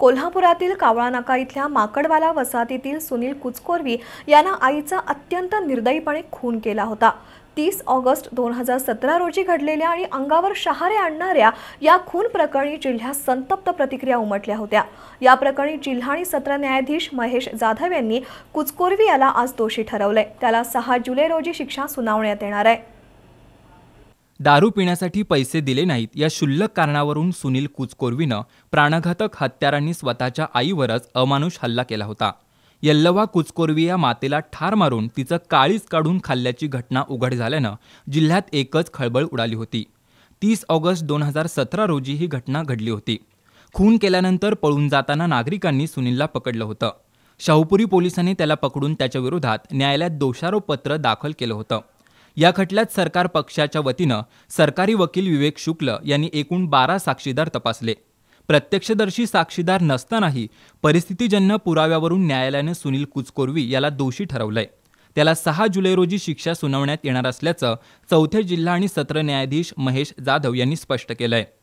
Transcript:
कोल्हापुरातील कावळानाका इथल्या माकडवाला वसाहतीतील सुनील कुचकोरवी यांना आईचा अत्यंत निर्दयीपणे खून केला होता तीस ऑगस्ट दोन हजार सतरा रोजी घडलेल्या आणि अंगावर शहारे आणणाऱ्या या खून प्रकरणी जिल्ह्यात संतप्त प्रतिक्रिया उमटल्या होत्या या प्रकरणी जिल्हा आणि सत्र न्यायाधीश महेश जाधव यांनी कुचकोरवी याला आज दोषी ठरवलंय त्याला सहा जुलै रोजी शिक्षा सुनावण्यात येणार आहे दारू पिण्यासाठी पैसे दिले नाहीत या शुल्लक कारणावरून सुनील कुचकोरवीनं प्राणघातक हत्यारांनी स्वतःच्या आईवरच अमानुष हल्ला केला होता यल्लवा कुचकोरवी या मातेला ठार मारून तिचं काळीच काढून खाल्ल्याची घटना उघड झाल्यानं जिल्ह्यात एकच खळबळ उडाली होती तीस ऑगस्ट दोन हजार सतरा रोजी ही घटना घडली होती खून केल्यानंतर पळून जाताना नागरिकांनी सुनीलला पकडलं होतं शाहूपुरी पोलिसांनी त्याला पकडून त्याच्याविरोधात न्यायालयात दोषारोपपत्र दाखल केलं होतं या खटल्यात सरकार पक्षाच्या वतीनं सरकारी वकील विवेक शुक्ल यांनी एकूण बारा साक्षीदार तपासले प्रत्यक्षदर्शी साक्षीदार नसतानाही परिस्थितीजन्य पुराव्यावरून न्यायालयानं सुनील कुचकोरवी याला दोषी ठरवलंय त्याला सहा जुलै रोजी शिक्षा सुनावण्यात येणार असल्याचं चौथे जिल्हा आणि सत्र न्यायाधीश महेश जाधव यांनी स्पष्ट केलं आहे